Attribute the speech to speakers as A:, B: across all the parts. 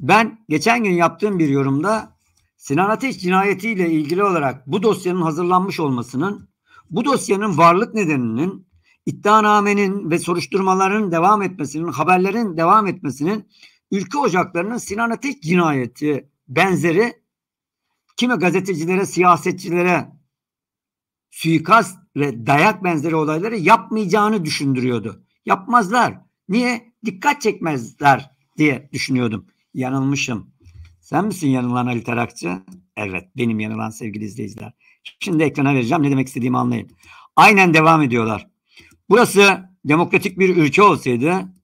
A: Ben geçen gün yaptığım bir yorumda Sinan Ateş cinayetiyle ilgili olarak bu dosyanın hazırlanmış olmasının, bu dosyanın varlık nedeninin, iddianamenin ve soruşturmaların devam etmesinin, haberlerin devam etmesinin ülke ocaklarının Sinan Ateş cinayeti benzeri kime gazetecilere, siyasetçilere suikast ve dayak benzeri olayları yapmayacağını düşündürüyordu. Yapmazlar. Niye? Dikkat çekmezler diye düşünüyordum yanılmışım. Sen misin yanılan Ali Tarakçı? Evet benim yanılan sevgili izleyiciler. Şimdi ekrana vereceğim ne demek istediğimi anlayın. Aynen devam ediyorlar. Burası demokratik bir ülke olsaydı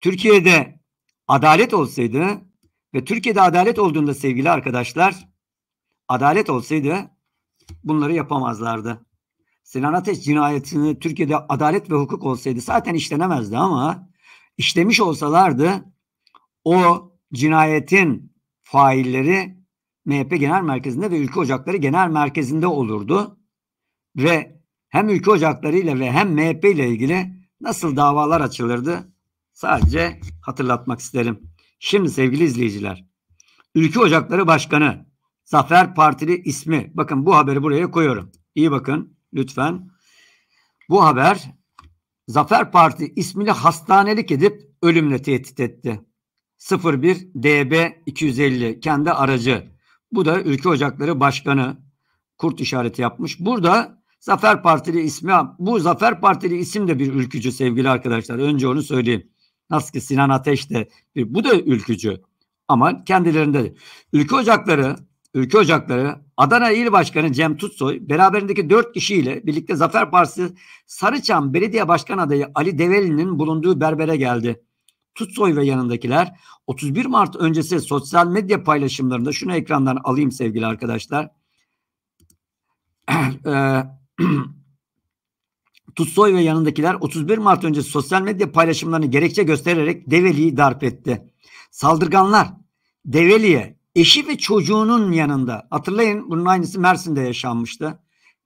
A: Türkiye'de adalet olsaydı ve Türkiye'de adalet olduğunda sevgili arkadaşlar adalet olsaydı bunları yapamazlardı. Sinan Ateş cinayetini Türkiye'de adalet ve hukuk olsaydı zaten işlenemezdi ama işlemiş olsalardı o cinayetin failleri MHP Genel Merkezi'nde ve Ülke Ocakları Genel Merkezi'nde olurdu. Ve hem Ülke Ocakları ile ve hem MHP ile ilgili nasıl davalar açılırdı sadece hatırlatmak isterim. Şimdi sevgili izleyiciler, Ülke Ocakları Başkanı Zafer Partili ismi. Bakın bu haberi buraya koyuyorum. İyi bakın lütfen. Bu haber Zafer Parti ismini hastanelik edip ölümle tehdit etti. 01 DB 250 kendi aracı. Bu da Ülke Ocakları Başkanı kurt işareti yapmış. Burada Zafer Partili ismi bu Zafer Partili isim de bir ülkücü sevgili arkadaşlar. Önce onu söyleyeyim. Nasıl ki Sinan Ateş de bir, bu da ülkücü. Ama kendilerinde Ülke Ocakları Ülke Ocakları Adana İl Başkanı Cem Tutsoy beraberindeki dört kişiyle birlikte Zafer Partisi Sarıçam Belediye Başkan Adayı Ali Develi'nin bulunduğu berbere geldi. Tutsoy ve yanındakiler 31 Mart öncesi sosyal medya paylaşımlarında şunu ekrandan alayım sevgili arkadaşlar. Ee, Tutsoy ve yanındakiler 31 Mart öncesi sosyal medya paylaşımlarını gerekçe göstererek Develi'yi darp etti. Saldırganlar Develi'ye eşi ve çocuğunun yanında hatırlayın bunun aynısı Mersin'de yaşanmıştı.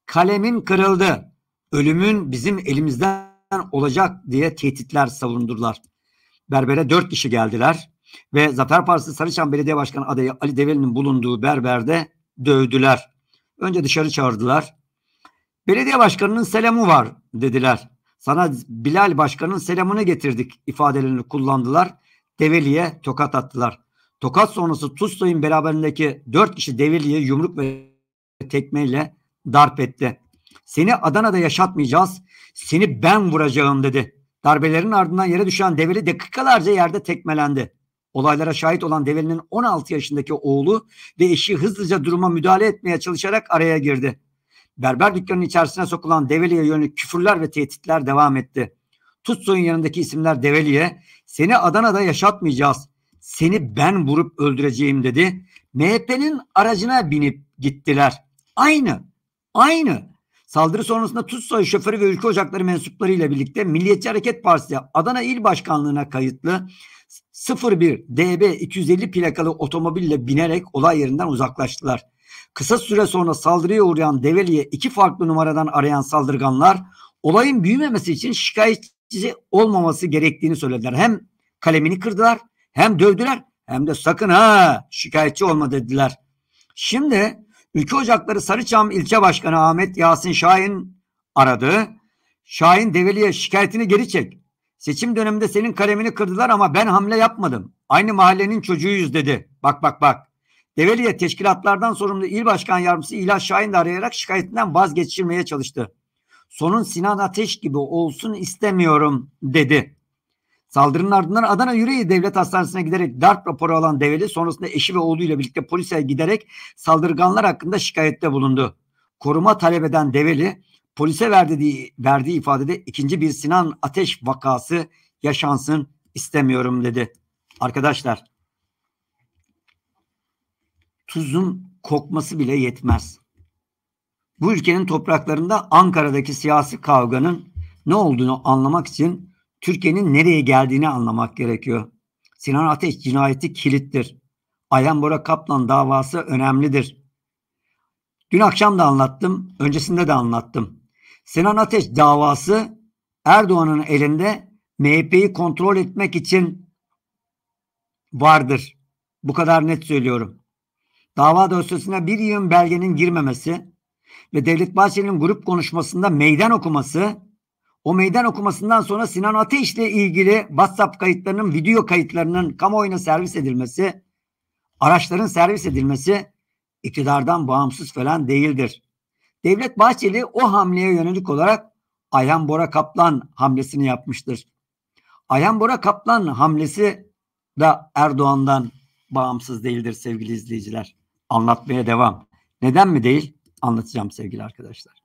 A: Kalemin kırıldı. Ölümün bizim elimizden olacak diye tehditler savundurlar berbere dört kişi geldiler ve Zafer Partisi Sarıçam Belediye Başkanı adayı Ali Develi'nin bulunduğu berberde dövdüler. Önce dışarı çağırdılar. Belediye başkanının selamı var dediler. Sana Bilal Başkan'ın selamını getirdik ifadelerini kullandılar. Develi'ye tokat attılar. Tokat sonrası Tuzlay'ın beraberindeki dört kişi Develi'ye yumruk ve tekmeyle darp etti. Seni Adana'da yaşatmayacağız. Seni ben vuracağım dedi. Darbelerin ardından yere düşen Develi dakikalarca yerde tekmelendi. Olaylara şahit olan Develi'nin 16 yaşındaki oğlu ve eşi hızlıca duruma müdahale etmeye çalışarak araya girdi. Berber dükkanının içerisine sokulan Develi'ye yönelik küfürler ve tehditler devam etti. Tutsoy'un yanındaki isimler Develi'ye seni Adana'da yaşatmayacağız. Seni ben vurup öldüreceğim dedi. MHP'nin aracına binip gittiler. Aynı, aynı Saldırı sonrasında Tutsoy şoförü ve ülke ocakları mensupları ile birlikte Milliyetçi Hareket Partisi Adana İl Başkanlığı'na kayıtlı 01 DB 250 plakalı otomobille binerek olay yerinden uzaklaştılar. Kısa süre sonra saldırıya uğrayan Develi'ye iki farklı numaradan arayan saldırganlar olayın büyümemesi için şikayetçi olmaması gerektiğini söylediler. Hem kalemini kırdılar hem dövdüler hem de sakın ha şikayetçi olma dediler. Şimdi Ülke Ocakları Sarıçam İlçe Başkanı Ahmet Yasin Şahin aradı. Şahin Develi'ye şikayetini geri çek. Seçim döneminde senin kalemini kırdılar ama ben hamle yapmadım. Aynı mahallenin çocuğuyuz dedi. Bak bak bak. Develi'ye teşkilatlardan sorumlu İl Başkan Yardımcısı İlhan Şahin de arayarak şikayetinden vazgeçirmeye çalıştı. Sonun Sinan Ateş gibi olsun istemiyorum dedi. Saldırının ardından Adana Yüreği Devlet Hastanesi'ne giderek darp raporu alan Develi sonrasında eşi ve oğluyla birlikte polise giderek saldırganlar hakkında şikayette bulundu. Koruma talep eden Develi polise verdiği, verdiği ifadede ikinci bir Sinan Ateş vakası yaşansın istemiyorum dedi. Arkadaşlar tuzun kokması bile yetmez. Bu ülkenin topraklarında Ankara'daki siyasi kavganın ne olduğunu anlamak için Türkiye'nin nereye geldiğini anlamak gerekiyor. Sinan Ateş cinayeti kilittir. Ayhan Bora Kaplan davası önemlidir. Dün akşam da anlattım, öncesinde de anlattım. Sinan Ateş davası Erdoğan'ın elinde MHP'yi kontrol etmek için vardır. Bu kadar net söylüyorum. Dava dosyasına bir yığın belgenin girmemesi ve Devlet Bahçeli'nin grup konuşmasında meydan okuması o meydan okumasından sonra Sinan Ateş'le ilgili WhatsApp kayıtlarının, video kayıtlarının kamuoyuna servis edilmesi, araçların servis edilmesi iktidardan bağımsız falan değildir. Devlet Bahçeli o hamleye yönelik olarak Ayhan Bora Kaplan hamlesini yapmıştır. Ayhan Bora Kaplan hamlesi da Erdoğan'dan bağımsız değildir sevgili izleyiciler. Anlatmaya devam. Neden mi değil? Anlatacağım sevgili arkadaşlar.